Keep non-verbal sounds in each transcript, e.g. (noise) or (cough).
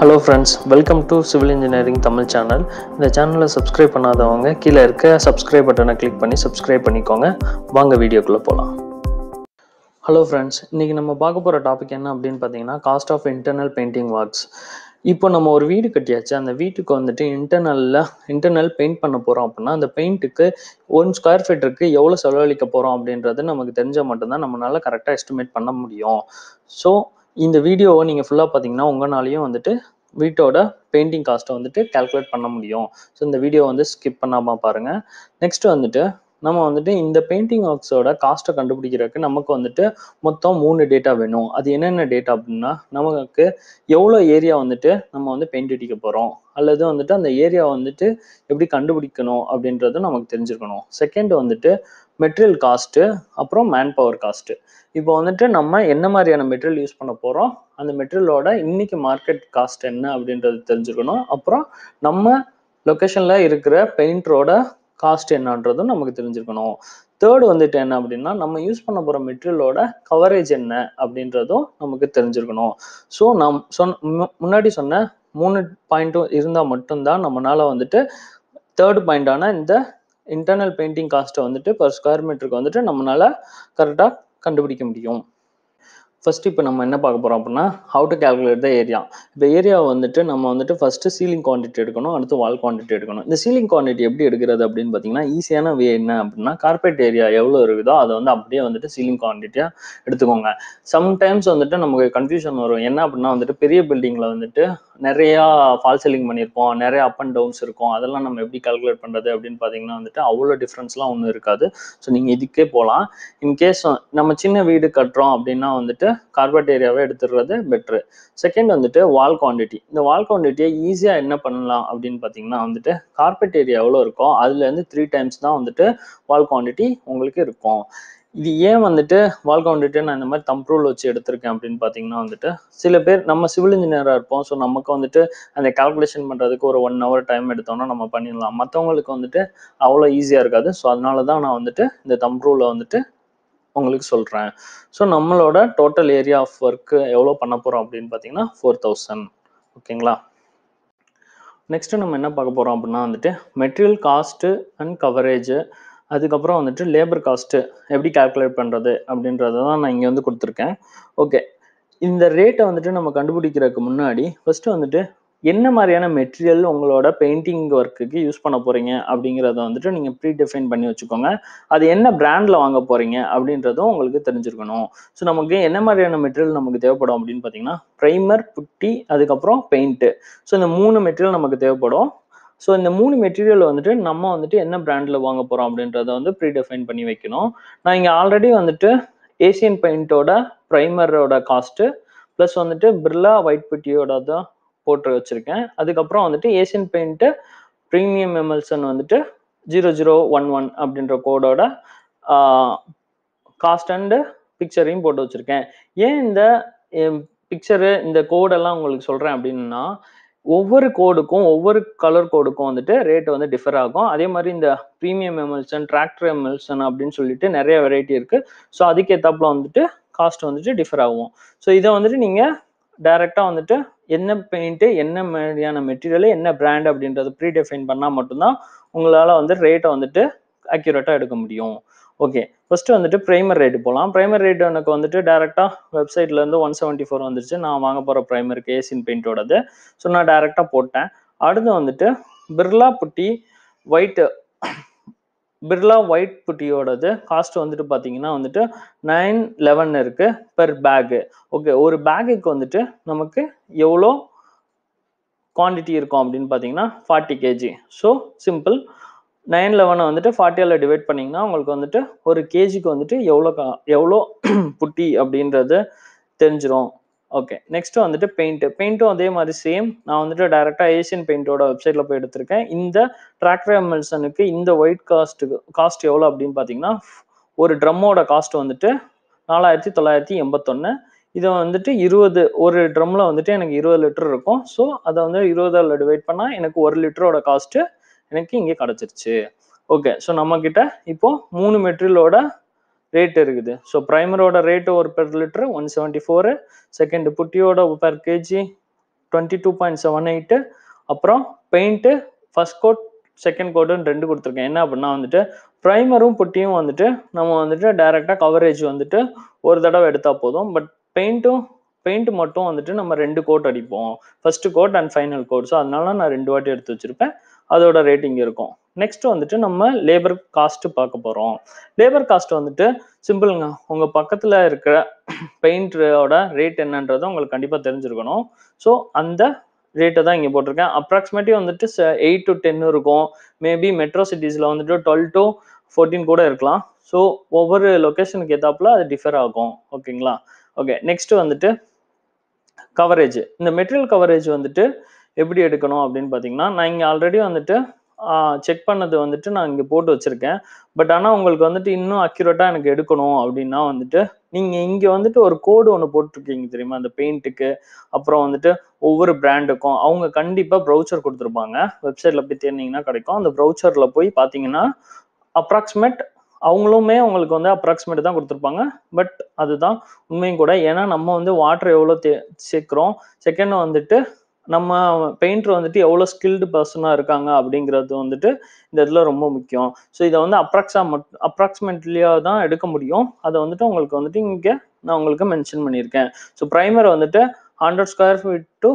hello friends welcome to civil engineering Tamil channel இந்த சேனலை subscribe பண்ணாதவங்க கீழே இருக்க சப்ஸ்கிரைப் பட்டனை கிளிக் பண்ணி சப்ஸ்கிரைப் பண்ணிக்கோங்க வாங்க வீடியோக்குள்ளே போகலாம் ஹலோ ஃப்ரெண்ட்ஸ் இன்றைக்கி நம்ம பார்க்க போகிற டாபிக் என்ன அப்படின்னு பார்த்தீங்கன்னா cost of internal painting works இப்போ நம்ம ஒரு வீடு கட்டியாச்சு அந்த வீட்டுக்கு வந்துட்டு இன்டர்னலில் இன்டர்னல் பெயிண்ட் பண்ண போகிறோம் அப்படின்னா அந்த பெயிண்ட்டுக்கு ஒன் ஸ்கொயர் ஃபீட்டருக்கு எவ்வளோ செலவழிக்க போகிறோம் அப்படின்றது நமக்கு தெரிஞ்சால் மட்டும்தான் நம்மளால் கரெக்டாக எஸ்டிமேட் பண்ண முடியும் ஸோ இந்த வீடியோவை நீங்கள் ஃபுல்லாக பார்த்தீங்கன்னா உங்களாலையும் வந்துட்டு வீட்டோட பெயிண்டிங் காஸ்ட்டை வந்துட்டு கால்குலேட் பண்ண முடியும் ஸோ இந்த வீடியோ வந்து ஸ்கிப் பண்ணாமல் பாருங்கள் நெக்ஸ்ட் வந்துட்டு நம்ம வந்துட்டு இந்த பெயிண்டிங் ஒர்க்ஸோட காஸ்ட்டை கண்டுபிடிக்கிறதுக்கு நமக்கு வந்துட்டு மொத்தம் மூணு டேட்டா வேணும் அது என்னென்ன டேட்டா அப்படின்னா நமக்கு எவ்வளோ ஏரியா வந்துட்டு நம்ம வந்து பெயிண்ட் அடிக்க போகிறோம் அல்லது வந்துட்டு அந்த ஏரியா வந்துட்டு எப்படி கண்டுபிடிக்கணும் அப்படின்றது நமக்கு தெரிஞ்சிருக்கணும் செகண்ட் வந்துட்டு மெட்டீரியல் காஸ்ட்டு அப்புறம் மேன் பவர் காஸ்ட்டு இப்போ வந்துட்டு நம்ம என்ன மாதிரியான மெட்டீரியல் யூஸ் பண்ண போகிறோம் அந்த மெட்டீரியலோட இன்னைக்கு மார்க்கெட் காஸ்ட் என்ன அப்படின்றது தெரிஞ்சுக்கணும் அப்புறம் நம்ம லொக்கேஷனில் இருக்கிற பெயிண்டரோட காஸ்ட் என்னன்றதும் நமக்கு தெரிஞ்சுருக்கணும் தேர்டு வந்துட்டு என்ன அப்படின்னா நம்ம யூஸ் பண்ண போகிற மெட்டீரியலோட கவரேஜ் என்ன அப்படின்றதும் நமக்கு தெரிஞ்சிருக்கணும் ஸோ நம் சொன்ன முன்னாடி சொன்ன மூணு பாயிண்ட்டும் இருந்தால் மட்டும்தான் நம்மளால் வந்துட்டு தேர்ட் பாயிண்டான இந்த இன்டர்னல் பெயிண்டிங் காஸ்ட்டை வந்துட்டு பர் ஸ்கொயர் மீட்டருக்கு வந்துட்டு நம்மளால் கரெக்டாக கண்டுபிடிக்க முடியும் ஃபர்ஸ்ட் இப்போ நம்ம என்ன பார்க்க போகிறோம் அப்படின்னா how to calculate the area இப்போ ஏரியா வந்துட்டு நம்ம வந்துட்டு ஃபஸ்ட்டு சீலிங் குவான்டிட்டி எடுக்கணும் அடுத்து வால் குவான்டிட்டி எடுக்கணும் இந்த சீலிங் குவான்டிட்டி எப்படி எடுக்கிறது அப்படின்னு பார்த்தீங்கன்னா ஈஸியான வே என்ன அப்படின்னா கார்பரேட் ஏரியா எவ்வளோ இருக்குதோ அதை வந்து அப்படியே வந்துட்டு சீலிங் குவான்டிட்டியாக எடுத்துக்கோங்க சம்டைம்ஸ் வந்துட்டு நமக்கு கன்ஃபியூஷன் வரும் என்ன அப்படின்னா வந்துட்டு பெரிய பில்டிங்கில் வந்துட்டு நிறையா ஃபால் செல்லிங் பண்ணியிருப்போம் நிறைய அப் அண்ட் டவுன்ஸ் இருக்கும் அதெல்லாம் நம்ம எப்படி கால்குலேட் பண்ணுறது அப்படின்னு பார்த்தீங்கன்னா வந்துட்டு அவ்வளோ டிஃப்ரென்ஸ்லாம் ஒன்றும் இருக்காது ஸோ நீங்கள் இதுக்கே போகலாம் இன்கேஸ் நம்ம சின்ன வீடு கட்டுறோம் அப்படின்னா வந்துட்டு கார்பரேட் ஏரியாவே எடுத்துடுறது பெட்ரு செகண்ட் வந்துட்டு வால் குவான்டிட்டி இந்த வால் குவான்டிட்டியை ஈஸியாக என்ன பண்ணலாம் அப்படின்னு பார்த்தீங்கன்னா வந்துட்டு கார்பரேட் ஏரியா எவ்வளோ இருக்கோ அதுலேருந்து த்ரீ டைம்ஸ் தான் வந்துட்டு வால் குவான்டிட்டி உங்களுக்கு இருக்கும் இது ஏன் வந்துட்டு வால் வந்துட்டு நான் இந்த மாதிரி தம்ப் ரூல் வச்சு எடுத்திருக்கேன் அப்படின்னு பார்த்தீங்கன்னா வந்துட்டு சில பேர் நம்ம சிவில் இன்ஜினியராக இருப்போம் ஸோ நமக்கு வந்துட்டு அந்த கால்குலேஷன் பண்ணுறதுக்கு ஒரு ஒன் ஹவர் டைம் எடுத்தோம்னா நம்ம பண்ணிடலாம் மற்றவங்களுக்கு வந்துட்டு அவ்வளோ ஈஸியாக இருக்காது ஸோ அதனால தான் நான் வந்துட்டு இந்த தம்ப் ரூலை வந்துட்டு உங்களுக்கு சொல்கிறேன் ஸோ நம்மளோட டோட்டல் ஏரியா ஆஃப் ஒர்க்கு எவ்வளோ பண்ண போகிறோம் அப்படின்னு பார்த்தீங்கன்னா ஃபோர் தௌசண்ட் ஓகேங்களா நெக்ஸ்ட்டு நம்ம என்ன பார்க்க போகிறோம் அப்படின்னா வந்துட்டு மெட்டீரியல் காஸ்ட்டு அண்ட் கவரேஜு அதுக்கப்புறம் வந்துட்டு லேபர் காஸ்ட்டு எப்படி கால்குலேட் பண்ணுறது அப்படின்றத தான் நான் இங்கே வந்து கொடுத்துருக்கேன் ஓகே இந்த ரேட்டை வந்துட்டு நம்ம கண்டுபிடிக்கிறதுக்கு முன்னாடி ஃபஸ்ட்டு வந்துட்டு என்ன மாதிரியான மெட்டீரியல் உங்களோட பெயிண்டிங் ஒர்க்குக்கு யூஸ் பண்ண போகிறீங்க அப்படிங்கிறத வந்துட்டு நீங்கள் ப்ரீ டிஃபைன் பண்ணி வச்சுக்கோங்க அது என்ன பிராண்டில் வாங்க போகிறீங்க அப்படின்றதும் உங்களுக்கு தெரிஞ்சிருக்கணும் ஸோ நமக்கு என்ன மாதிரியான மெட்டீரியல் நமக்கு தேவைப்படும் அப்படின்னு பார்த்தீங்கன்னா ப்ரைமர் புட்டி அதுக்கப்புறம் பெயிண்ட்டு ஸோ இந்த மூணு மெட்டீரியல் நமக்கு தேவைப்படும் ஸோ இந்த மூணு மெட்டீரியல் வந்துட்டு நம்ம வந்துட்டு என்ன பிராண்டில் வாங்க போகிறோம் அப்படின்றத வந்து ப்ரீ டெஃபைன் பண்ணி வைக்கணும் நான் இங்கே ஆல்ரெடி வந்துட்டு ஏசியன் பெயிண்டோட ப்ரைமரோட காஸ்ட்டு ப்ளஸ் வந்துட்டு பிர்லா ஒயிட் பெட்டியோட தான் போட்டு வச்சுருக்கேன் அதுக்கப்புறம் வந்துட்டு ஏசியன் பெயிண்ட்டு ப்ரீமியம் எம்எல்சன் வந்துட்டு ஜீரோ ஜீரோ ஒன் ஒன் அப்படின்ற கோடோட காஸ்ட் அண்டு பிக்சரையும் போட்டு வச்சுருக்கேன் ஏன் இந்த பிக்சரு இந்த கோடெல்லாம் உங்களுக்கு சொல்கிறேன் அப்படின்னா ஒவ்வொரு கோடுக்கும் ஒவ்வொரு கலர் கோடுக்கும் வந்துட்டு ரேட் வந்து டிஃபர் ஆகும் அதே மாதிரி இந்த ப்ரீமியம் எம்எல்சன் டிராக்டர் எம்எல்சன் அப்படின்னு சொல்லிட்டு நிறைய வெரைட்டி இருக்கு ஸோ அதுக்கேற்றாப்புல வந்துட்டு காஸ்ட் வந்துட்டு டிஃபர் ஆகும் ஸோ இதை வந்துட்டு நீங்க டைரெக்டாக வந்துட்டு என்ன பெயிண்ட்டு என்ன மாதிரியான மெட்டீரியல் என்ன பிராண்ட் அப்படின்றத ப்ரீ டிஃபைன் பண்ணால் மட்டும்தான் உங்களால் வந்து ரேட்டை வந்துட்டு அக்யூரேட்டாக எடுக்க முடியும் ஓகே ஃபர்ஸ்ட் வந்துட்டு ப்ரைமர் ரேட்டு போகலாம் ப்ரைமர் ரேட் எனக்கு வந்துட்டு டேரெக்டாக வெப்சைட்லேருந்து ஒன் செவன்ட்டி ஃபோர் வந்துருச்சு நான் வாங்க போகிற ப்ரைமருக்கு ஏசியன் பெயிண்டோடது ஸோ நான் டேரெக்டாக போட்டேன் அடுத்து வந்துட்டு Birla putty white Birla white புட்டியோடது காஸ்ட் வந்துட்டு பார்த்தீங்கன்னா வந்துட்டு நைன் லெவன் இருக்குது பெர் பேக்கு ஓகே ஒரு பேக்குக்கு வந்துட்டு நமக்கு எவ்வளோ குவான்டிட்டி இருக்கும் அப்படின்னு பார்த்தீங்கன்னா forty kg so simple nine லெவனை வந்துட்டு ஃபார்ட்டியால் டிவைட் பண்ணிங்கன்னா உங்களுக்கு வந்துட்டு ஒரு கேஜிக்கு வந்துட்டு எவ்வளோ கா எவ்வளோ (clears throat) புட்டி அப்படின்றது தெரிஞ்சிடும் ஓகே நெக்ஸ்ட்டு வந்துட்டு பெயிண்ட்டு பெயிண்ட்டும் அதே மாதிரி சேம் நான் வந்துட்டு டேரெக்டாக ஏஷியன் பெயிண்டோட வெப்சைட்டில் போய் எடுத்திருக்கேன் இந்த டிராக்டர் எம்எல்சனுக்கு இந்த ஒயிட் காஸ்ட்டுக்கு காஸ்ட் எவ்வளோ அப்படின்னு பார்த்தீங்கன்னா ஒரு ட்ரம்மோட காஸ்ட் வந்துட்டு நாலாயிரத்தி தொள்ளாயிரத்தி எண்பத்தொன்று இதை வந்துட்டு இருபது ஒரு ட்ரம்மில் வந்துட்டு எனக்கு இருபது லிட்டர் இருக்கும் ஸோ அதை வந்து இருபதால் டிவைட் பண்ணால் எனக்கு ஒரு லிட்டரோட காஸ்ட்டு எனக்கு இங்கே கிடச்சிருச்சு ஓகே ஸோ நம்மக்கிட்ட இப்போ மூணு மெட்டீரியலோட ரேட் இருக்குது ஸோ ப்ரைமரோட ரேட்டு ஒரு per litre one seventy four second புட்டியோட per kg twenty two point seven eight அப்புறம் பெயிண்ட்டு ஃபஸ்ட் கோட் செகண்ட் கோட்டுன்னு ரெண்டு கொடுத்துருக்கேன் என்ன அப்படின்னா வந்துட்டு ப்ரைமரும் புட்டியும் வந்துட்டு நம்ம வந்துட்டு டைரெக்டாக கவரேஜ் வந்துட்டு ஒரு தடவை எடுத்தால் போதும் பட் பெயிண்ட்டும் பெயிண்ட் மட்டும் வந்துட்டு நம்ம ரெண்டு கோட் அடிப்போம் first coat and final coat so அதனால நான் ரெண்டு வாட்டி எடுத்து வச்சிருப்பேன் அதோட ரேட்டிங் இருக்கும் நெக்ஸ்ட் வந்துட்டு நம்ம லேபர் காஸ்ட் பார்க்க போகிறோம் லேபர் காஸ்ட் வந்துட்டு சிம்பிள்ங்க உங்கள் பக்கத்தில் இருக்கிற பெயிண்டரோட ரேட் என்னன்றது உங்களுக்கு கண்டிப்பாக தெரிஞ்சிருக்கணும் ஸோ அந்த ரேட்டை தான் இங்கே போட்டிருக்கேன் அப்ராக்சிமேட்டி வந்துட்டு எயிட் டு டென் இருக்கும் மேபி மெட்ரோ சிட்டிஸில் வந்துட்டு டுவெல் டு ஃபோர்டீன் கூட இருக்கலாம் ஸோ ஒவ்வொரு லொக்கேஷனுக்கு ஏற்றாப்புல அது டிஃபர் ஆகும் ஓகேங்களா ஓகே நெக்ஸ்ட் வந்துட்டு கவரேஜ் இந்த மெட்டீரியல் கவரேஜ் வந்துட்டு எப்படி எடுக்கணும் அப்படின்னு பார்த்தீங்கன்னா நான் இங்கே ஆல்ரெடி வந்துட்டு செக் பண்ணது வந்துட்டு நான் இங்கே போட்டு வச்சுருக்கேன் பட் ஆனால் உங்களுக்கு வந்துட்டு இன்னும் அக்யூரேட்டாக எனக்கு எடுக்கணும் அப்படின்னா வந்துட்டு நீங்கள் இங்கே வந்துட்டு ஒரு கோடு ஒன்று போட்டிருக்கீங்க தெரியுமா அந்த பெயிண்ட்டுக்கு அப்புறம் வந்துட்டு ஒவ்வொரு பிராண்டுக்கும் அவங்க கண்டிப்பாக ப்ரௌச்சர் கொடுத்துருப்பாங்க வெப்சைட்டில் போய் தேர்ந்தீங்கன்னா கிடைக்கும் அந்த ப்ரௌச்சரில் போய் பார்த்தீங்கன்னா அப்ராக்சிமேட் அவங்களுமே உங்களுக்கு வந்து அப்ராக்சிமேட் தான் கொடுத்துருப்பாங்க பட் அதுதான் உண்மையும் கூட ஏன்னா நம்ம வந்து வாட்டர் எவ்வளோ தே சேர்க்குறோம் செகண்ட் வந்துட்டு நம்ம பெயிண்டர் வந்துட்டு எவ்வளோ ஸ்கில்டு பர்சனாக இருக்காங்க அப்படிங்கிறது வந்துட்டு இந்த இதில் ரொம்ப முக்கியம் ஸோ இதை வந்து அப்ராக்ஸா மட் அப்ராக்சிமேட்லியாக தான் எடுக்க முடியும் அதை வந்துட்டு உங்களுக்கு வந்துட்டு இங்கே நான் உங்களுக்கு மென்ஷன் பண்ணியிருக்கேன் ஸோ ப்ரைமர் வந்துட்டு hundred square feet to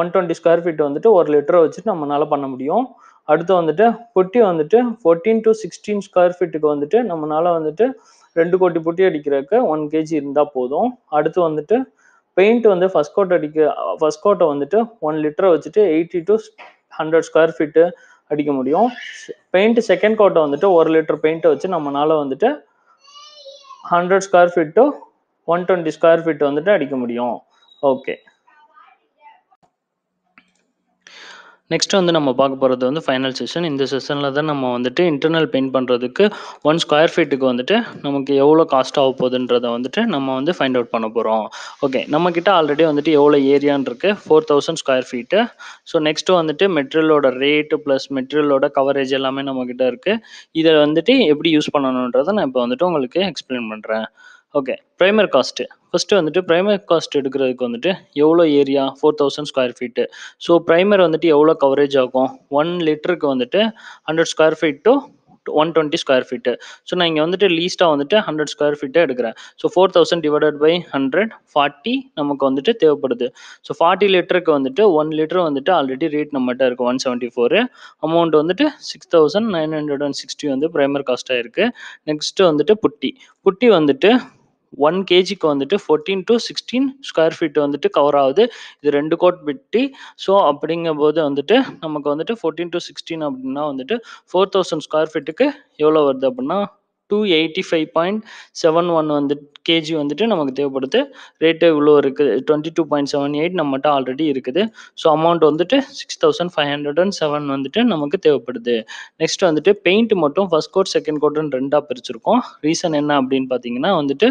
one twenty square feet வந்துட்டு ஒரு லிட்டர் வச்சுட்டு நம்மளால பண்ண முடியும் அடுத்து வந்துட்டு புட்டி வந்துட்டு ஃபோர்டீன் டு சிக்ஸ்டீன் ஸ்கொயர் ஃபீட்டுக்கு வந்துட்டு நம்மளால வந்துட்டு ரெண்டு கோட்டி புட்டி அடிக்கிறதுக்கு ஒன் கேஜி இருந்தால் போதும் அடுத்து வந்துட்டு பெயிண்ட் வந்து ஃபஸ்ட் கோட் அடிக்க ஃபஸ்ட் கோட்டை வந்துட்டு ஒன் லிட்டரை வச்சுட்டு eighty to hundred square feet அடிக்க முடியும் பெயிண்ட் செகண்ட் கோட்டை வந்துட்டு ஒரு லிட்டர் பெயிண்ட்டை வச்சு நம்மளால் வந்துட்டு hundred square feet to one twenty square feet வந்துட்டு அடிக்க முடியும் ஓகே நெக்ஸ்ட் வந்து நம்ம பார்க்க போகிறது வந்து ஃபைனல் செஷன் இந்த செஷனில் தான் நம்ம வந்துட்டு இன்டர்னல் பெயிண்ட் பண்ணுறதுக்கு ஒன் ஸ்கொயர் ஃபீட்டுக்கு வந்துட்டு நமக்கு எவ்வளோ காஸ்ட் ஆக போகுதுன்றதை வந்துட்டு நம்ம வந்து ஃபைண்ட் அவுட் பண்ண போகிறோம் ஓகே நம்மக்கிட்ட ஆல்ரெடி வந்துட்டு எவ்வளோ ஏரியான்னு இருக்குது four thousand square feet so next வந்துட்டு மெட்டீரியலோட ரேட்டு ப்ளஸ் மெட்டீரியலோட கவரேஜ் எல்லாமே நம்மக்கிட்ட இருக்குது இதை வந்துட்டு எப்படி யூஸ் பண்ணணுன்றதை நான் இப்போ வந்துட்டு உங்களுக்கு எக்ஸ்பிளைன் பண்ணுறேன் ஓகே ப்ரைமர் காஸ்ட்டு ஃபஸ்ட்டு வந்துட்டு ப்ரைமர் காஸ்ட் எடுக்கிறதுக்கு வந்துட்டு எவ்வளோ area four thousand square feet so primer வந்துட்டு எவ்வளோ கவரேஜ் ஆகும் ஒன் லிட்டருக்கு வந்துட்டு hundred square feet to one twenty square feet so நான் இங்கே வந்துட்டு லீஸ்ட்டாக வந்துட்டு ஹண்ட்ரட் ஸ்கொயர் ஃபீட்டை எடுக்கிறேன் so four thousand divided by hundred forty நமக்கு வந்துட்டு தேவைப்படுது ஸோ ஃபார்ட்டி லிட்டருக்கு வந்துட்டு ஒன் லிட்டர் வந்துட்டு ஆல்ரெடி ரேட் நம்மகிட்ட இருக்குது ஒன் செவன்ட்டி ஃபோரு அமௌண்ட் வந்துட்டு six thousand nine hundred and sixty வந்து ப்ரைமர் காஸ்ட்டாக இருக்குது நெக்ஸ்ட்டு வந்துட்டு புட்டி புட்டி வந்துட்டு ஒன் கேஜிக்கு வந்துட்டு fourteen to sixteen square feet வந்துட்டு கவர் ஆகுது இது ரெண்டு கோட் பிட்டி ஸோ அப்படிங்கும் போது வந்துட்டு நமக்கு வந்துட்டு ஃபோர்டீன் டு சிக்ஸ்டீன் அப்படின்னா வந்துட்டு ஃபோர் தௌசண்ட் ஸ்கொயர் ஃபீட்டுக்கு எவ்வளோ வருது அப்படின்னா two eighty five point seven one வந்துட்டு கேஜி வந்துட்டு நமக்கு தேவைப்படுது ரேட்டு இவ்வளோ இருக்குது twenty two point seven eight நம்மகிட்ட ஆல்ரெடி இருக்குது ஸோ அமௌண்ட் வந்துட்டு six thousand five hundred and seven வந்துட்டு நமக்கு தேவைப்படுது நெக்ஸ்ட் வந்துட்டு பெயிண்ட் மட்டும் ஃபர்ஸ்ட் கோட் செகண்ட் கோட்டுன்னு ரெண்டாக பிரிச்சிருக்கோம் ரீசன் என்ன அப்படின்னு பார்த்தீங்கன்னா வந்துட்டு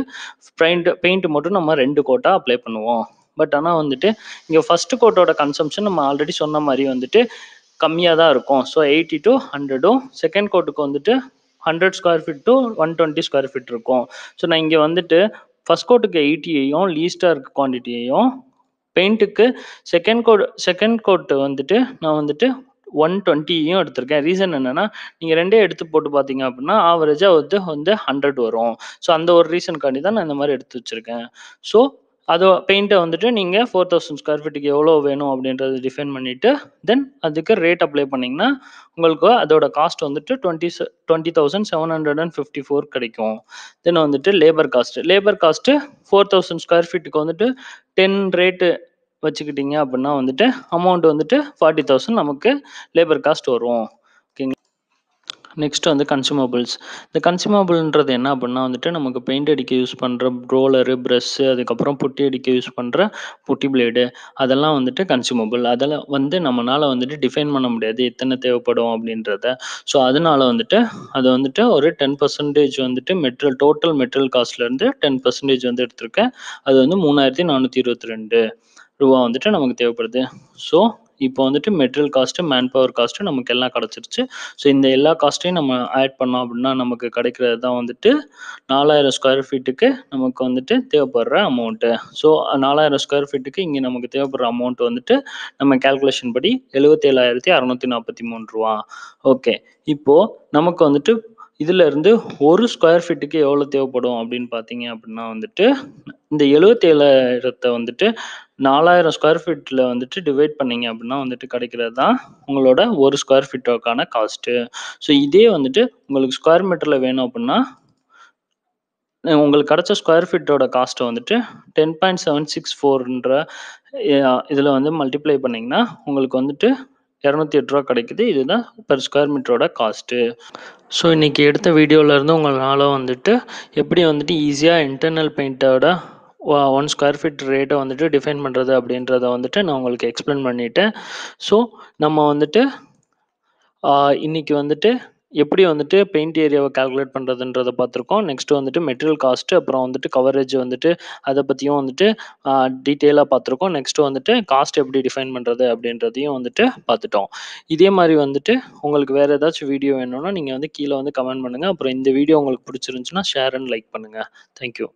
பெயிண்ட் பெயிண்ட் மட்டும் நம்ம ரெண்டு கோட்டாக அப்ளை பண்ணுவோம் பட் ஆனால் வந்துட்டு இங்கே ஃபர்ஸ்ட் கோட்டோட கன்சம்ஷன் நம்ம ஆல்ரெடி சொன்ன மாதிரி வந்துட்டு கம்மியாக தான் இருக்கும் ஸோ எயிட்டி டு ஹண்ட்ரடும் செகண்ட் கோட்டுக்கு வந்துட்டு hundred square feet to one twenty square feet இருக்கும் ஸோ நான் இங்கே வந்துட்டு ஃபர்ஸ்ட் கோட்டுக்கு எயிட்டியையும் லீஸ்டாக இருக்க குவான்டிட்டியையும் பெயிண்ட்டுக்கு செகண்ட் கோட் செகண்ட் கோட்டு வந்துட்டு நான் வந்துட்டு ஒன் டுவெண்ட்டியும் எடுத்திருக்கேன் ரீசன் என்னென்னா நீங்கள் ரெண்டே எடுத்து போட்டு பார்த்தீங்க அப்படின்னா ஆவரேஜாக வந்து வந்து ஹண்ட்ரட் வரும் ஸோ அந்த ஒரு ரீசன்காண்டி தான் நான் இந்த மாதிரி எடுத்து வச்சுருக்கேன் ஸோ அது பெயிண்ட்டை வந்துட்டு நீங்கள் ஃபோர் தௌசண்ட் ஸ்கொயர் ஃபீட்டுக்கு எவ்வளோ வேணும் அப்படின்றத டிஃபைன் பண்ணிவிட்டு தென் அதுக்கு ரேட் அப்ளை பண்ணிங்கன்னா உங்களுக்கு அதோட காஸ்ட் வந்துட்டு twenty twenty thousand seven hundred and fifty four கிடைக்கும் தென் வந்துட்டு labour cost labour cost four thousand square ஃபீட்டுக்கு வந்துட்டு டென் ரேட்டு வச்சுக்கிட்டிங்க அப்படின்னா வந்துட்டு அமௌண்ட் வந்துட்டு ஃபார்ட்டி தௌசண்ட் நமக்கு லேபர் காஸ்ட் வரும் நெக்ஸ்ட் வந்து கன்சூமபிள்ஸ் இந்த கன்சூமபிள்ன்றது என்ன அப்படின்னா வந்துட்டு நமக்கு பெயிண்ட் அடிக்க யூஸ் பண்ணுற ரோலரு ப்ரெஷ்ஷு அதுக்கப்புறம் புட்டி அடிக்க யூஸ் பண்ணுற புட்டி பிளேடு அதெல்லாம் வந்துட்டு கன்சூமபிள் அதெல்லாம் வந்து நம்மளால் வந்துட்டு டிஃபைன் பண்ண முடியாது எத்தனை தேவைப்படும் அப்படின்றத ஸோ அதனால வந்துட்டு அது வந்துட்டு ஒரு டென் பர்சன்டேஜ் வந்துட்டு மெட்ரியல் டோட்டல் மெட்ரியல் காஸ்ட்லேருந்து டென் பர்சன்டேஜ் வந்து எடுத்திருக்கேன் அது வந்து மூணாயிரத்தி நானூற்றி இருபத்தி ரெண்டு ரூபா வந்துட்டு நமக்கு தேவைப்படுது ஸோ இப்போ வந்துட்டு material cost man power cost நமக்கு எல்லாம் கிடச்சிருச்சு ஸோ இந்த எல்லா காஸ்ட்டையும் நம்ம ஆட் பண்ணோம் அப்படின்னா நமக்கு கிடைக்கிறது தான் வந்துட்டு நாலாயிரம் ஸ்கொயர் ஃபீட்டுக்கு நமக்கு வந்துட்டு தேவைப்படுற அமௌண்ட்டு ஸோ நாலாயிரம் ஸ்கொயர் ஃபீட்டுக்கு இங்கே நமக்கு தேவைப்படுற அமௌண்ட் வந்துட்டு நம்ம கேல்குலேஷன் படி எழுபத்தேழாயிரத்தி அறநூற்றி நாற்பத்தி மூணு ரூபா ஓகே இப்போது நமக்கு வந்துட்டு இருந்து ஒரு ஸ்கொயர் ஃபீட்டுக்கு எவ்வளோ தேவைப்படும் அப்படின்னு பார்த்தீங்க அப்படின்னா வந்துட்டு இந்த எழுபத்தேழாயிரத்தை வந்துட்டு நாலாயிரம் ஸ்கொயர் ஃபீட்டில் வந்துட்டு டிவைட் பண்ணீங்க அப்படின்னா வந்துட்டு கிடைக்கிறது தான் உங்களோட ஒரு ஸ்கொயர் ஃபீட்டுக்கான காஸ்ட்டு ஸோ இதே வந்துட்டு உங்களுக்கு ஸ்கொயர் மீட்டரில் வேணும் அப்படின்னா உங்களுக்கு கிடச்ச ஸ்கொயர் ஃபீட்டோட காஸ்ட்டை வந்துட்டு டென் பாயிண்ட் செவன் சிக்ஸ் ஃபோர்ன்ற இதில் வந்து மல்டிப்ளை பண்ணிங்கன்னா உங்களுக்கு வந்துட்டு இரநூத்தி எட்டு ரூபா கிடைக்குது இதுதான் பர் ஸ்கொயர் மீட்டரோட காஸ்ட்டு ஸோ இன்றைக்கி எடுத்த வீடியோவிலேருந்து உங்களால் வந்துட்டு எப்படி வந்துட்டு ஈஸியாக இன்டர்னல் பெயிண்ட்டோட ஒன் ஸ்கொயர் ஃபீட் ரேட்டை வந்துட்டு டிஃபைன் பண்ணுறது அப்படின்றத வந்துட்டு நான் உங்களுக்கு எக்ஸ்பிளைன் பண்ணிட்டேன் ஸோ நம்ம வந்துட்டு இன்றைக்கி வந்துட்டு எப்படி வந்துட்டு பெயிண்ட் ஏரியாவை கால்குலேட் பண்ணுறதுன்றதை பார்த்துருக்கோம் நெக்ஸ்ட்டு வந்துட்டு மெட்டீரியல் காஸ்ட்டு அப்புறம் வந்துட்டு கவரேஜ் வந்துட்டு அதை பற்றியும் வந்துட்டு டீட்டெயிலாக பார்த்துருக்கோம் நெக்ஸ்ட்டு வந்துட்டு காஸ்ட் எப்படி டிஃபைன் பண்ணுறது அப்படின்றதையும் வந்துட்டு பார்த்துட்டோம் இதே மாதிரி வந்துட்டு உங்களுக்கு வேறு ஏதாச்சும் வீடியோ வேணும்னா நீங்கள் வந்து கீழே வந்து கமெண்ட் பண்ணுங்கள் அப்புறம் இந்த வீடியோ உங்களுக்கு பிடிச்சிருந்துச்சுன்னா ஷேர் அண்ட் லைக் பண்ணுங்கள் தேங்க்யூ